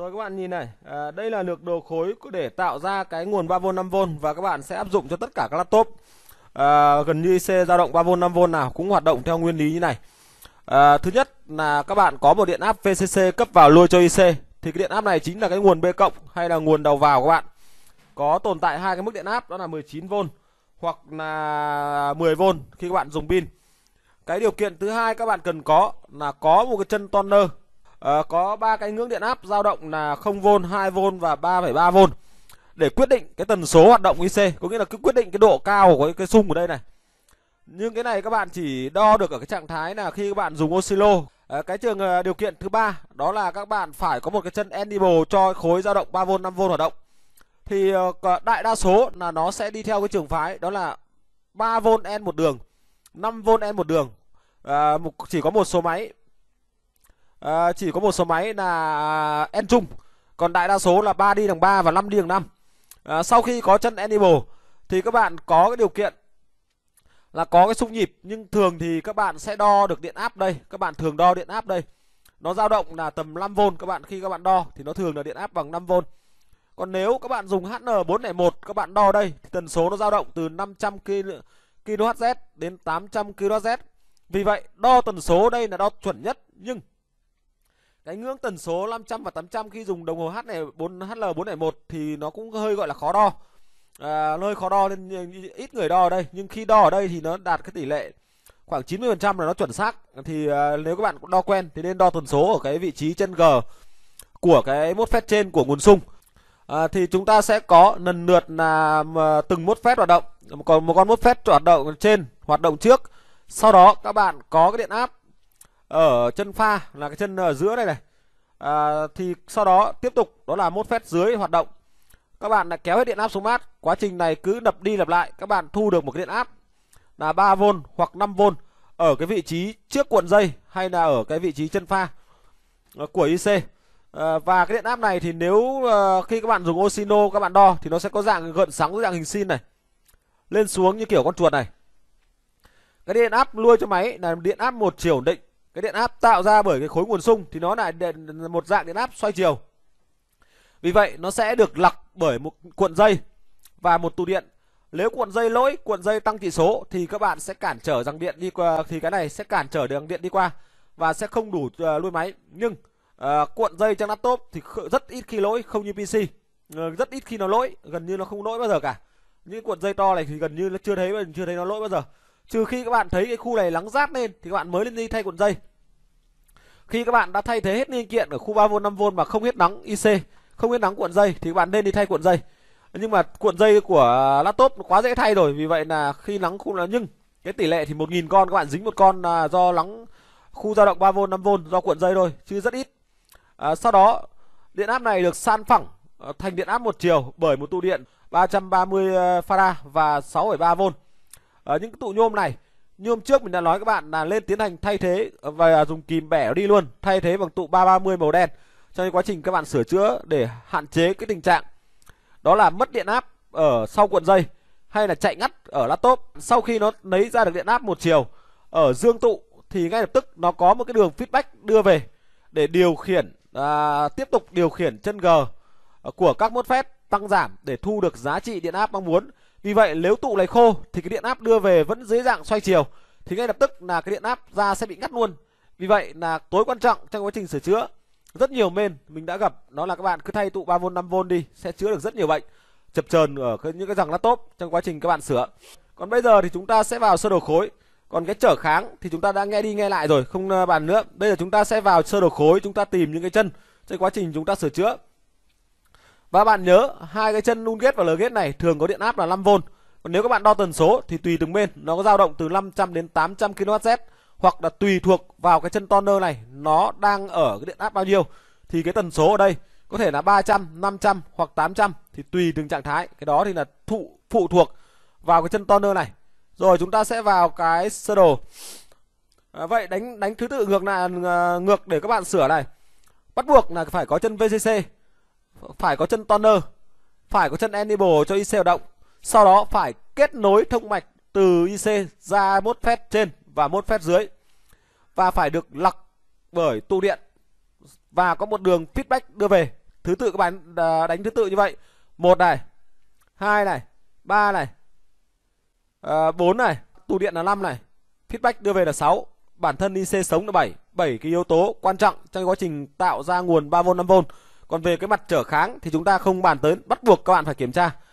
Rồi các bạn nhìn này, à, đây là lược đồ khối để tạo ra cái nguồn 3V 5V và các bạn sẽ áp dụng cho tất cả các laptop. À, gần như IC dao động 3V 5V nào cũng hoạt động theo nguyên lý như này. À, thứ nhất là các bạn có một điện áp VCC cấp vào lôi cho IC thì cái điện áp này chính là cái nguồn B cộng hay là nguồn đầu vào của bạn. Có tồn tại hai cái mức điện áp đó là 19V hoặc là 10V khi các bạn dùng pin. Cái điều kiện thứ hai các bạn cần có là có một cái chân toner Ờ, có ba cái ngưỡng điện áp dao động là 0V, 2V và 3,3V để quyết định cái tần số hoạt động IC, có nghĩa là cứ quyết định cái độ cao của cái, cái xung của đây này. Nhưng cái này các bạn chỉ đo được ở cái trạng thái là khi các bạn dùng oscillo. À, ờ, cái trường ờ, điều kiện thứ ba đó là các bạn phải có một cái chân enable cho khối dao động 3V 5V hoạt động. Thì đại đa số là nó sẽ đi theo cái trường phái đó là 3V n một đường, 5V n một đường. À, chỉ có một số máy à, chỉ có một số máy là en à, chung còn đại đa số là 3 đi đằng 3 và 5 đi đằng 5 à, ờ, sau khi có chân enable thì các bạn có cái điều kiện là có cái xung nhịp nhưng thường thì các bạn sẽ đo được điện áp đây các bạn thường đo điện áp đây nó dao động là tầm 5V các bạn khi các bạn đo thì nó thường là điện áp bằng 5V còn nếu các bạn dùng HN401 các bạn đo đây thì tần số nó dao động từ 500 kHz đến 800 kHz vì vậy đo tần số đây là đo chuẩn nhất nhưng cái ngưỡng tần số 500 và 800 khi dùng đồng hồ H này 4 HL401 thì nó cũng hơi gọi là khó đo. À, hơi khó đo nên ít người đo ở đây, nhưng khi đo ở đây thì nó đạt cái tỷ lệ khoảng 90% là nó chuẩn xác. Thì à, nếu các bạn đo quen thì nên đo tần số ở cái vị trí chân G của cái mốt phép trên của nguồn sung. À, thì chúng ta sẽ có lần lượt là à, từng mốt phép hoạt động, còn một con mốt phép hoạt động trên hoạt động trước. Sau đó các bạn có cái điện áp ở chân pha là cái chân ở giữa đây này à, thì sau đó tiếp tục đó là mốt phép dưới hoạt động các bạn lại kéo hết điện áp xuống mát quá trình này cứ đập đi lặp lại các bạn thu được một cái điện áp là 3V hoặc 5V ở cái vị trí trước cuộn dây hay là ở cái vị trí chân pha ờ, của IC à, ờ, và cái điện áp này thì nếu à, khi các bạn dùng Osino các bạn đo thì nó sẽ có dạng gợn sóng dạng hình sin này lên xuống như kiểu con chuột này cái điện áp nuôi cho máy là điện áp một chiều ổn định cái điện áp tạo ra bởi cái khối nguồn sung thì nó là điện, một dạng điện áp xoay chiều vì vậy nó sẽ được lọc bởi một cuộn dây và một tụ điện nếu cuộn dây lỗi cuộn dây tăng chỉ số thì các bạn sẽ cản trở dòng điện đi qua thì cái này sẽ cản trở đường điện đi qua và sẽ không đủ uh, lui máy nhưng uh, cuộn dây trong laptop thì rất ít khi lỗi không như pc uh, ờ, rất ít khi nó lỗi gần như nó không lỗi bao giờ cả những cuộn dây to này thì gần như nó chưa thấy chưa thấy nó lỗi bao giờ Trừ khi các bạn thấy cái khu này lắng rát lên thì các bạn mới lên đi thay cuộn dây. Khi các bạn đã thay thế hết linh kiện ở khu 3V 5V mà không hết nắng IC, không hết nắng cuộn dây thì các bạn nên đi thay cuộn dây. Nhưng mà cuộn dây của laptop nó quá dễ thay rồi, vì vậy là khi nắng khu là nhưng cái tỷ lệ thì 1000 con các bạn dính một con là do lắng khu dao động 3V 5V do cuộn dây thôi chứ rất ít. À, sau đó điện áp này được san phẳng à, thành điện áp một chiều bởi một tụ điện 330 à, farad và 6,3V ở ờ, những cái tụ nhôm này nhôm trước mình đã nói các bạn là lên tiến hành thay thế và dùng kìm bẻ đi luôn thay thế bằng tụ 330 màu đen trong quá trình các bạn sửa chữa để hạn chế cái tình trạng đó là mất điện áp ở sau cuộn dây hay là chạy ngắt ở laptop sau khi nó lấy ra được điện áp một chiều ở dương tụ thì ngay lập tức nó có một cái đường feedback đưa về để điều khiển à, tiếp tục điều khiển chân g của các mốt phép tăng giảm để thu được giá trị điện áp mong muốn vì vậy nếu tụ này khô thì cái điện áp đưa về vẫn dưới dạng xoay chiều thì ngay lập tức là cái điện áp ra sẽ bị ngắt luôn. Vì vậy là tối quan trọng trong quá trình sửa chữa. Rất nhiều men mình đã gặp đó là các bạn cứ thay tụ 3V 5V đi sẽ chữa được rất nhiều bệnh chập chờn ở những cái dòng laptop trong quá trình các bạn sửa. Còn bây giờ thì chúng ta sẽ vào sơ đồ khối. Còn cái trở kháng thì chúng ta đã nghe đi nghe lại rồi, không ờ, bàn nữa. Bây giờ chúng ta sẽ vào sơ đồ khối, chúng ta tìm những cái chân trong quá trình chúng ta sửa chữa. Và bạn nhớ hai cái chân lung ghét và lờ ghét này thường có điện áp là 5V. Còn nếu các bạn đo tần số thì tùy từng bên nó có dao động từ 500 đến 800 kHz hoặc là tùy thuộc vào cái chân toner này nó đang ở cái điện áp bao nhiêu thì cái tần số ở đây có thể là 300, 500 hoặc 800 thì tùy từng trạng thái. Cái đó thì là thụ phụ thuộc vào cái chân toner này. Rồi chúng ta sẽ vào cái sơ đồ. À, vậy đánh đánh thứ tự ngược là ngược để các bạn sửa này. Bắt buộc là phải có chân VCC phải có chân toner, phải có chân enable cho IC hoạt động. Sau đó phải kết nối thông mạch từ IC ra mốt phép trên và mốt phép dưới và phải được lọc bởi tụ điện và có một đường feedback đưa về. Thứ tự các bạn à, đánh thứ tự như vậy. Một này, hai này, ba này, à, bốn này, tụ điện là 5 này, feedback đưa về là 6, bản thân IC sống là 7, 7 cái yếu tố quan trọng trong quá trình tạo ra nguồn 3V 5V còn về cái mặt trở kháng thì chúng ta không bàn tới bắt buộc các bạn phải kiểm tra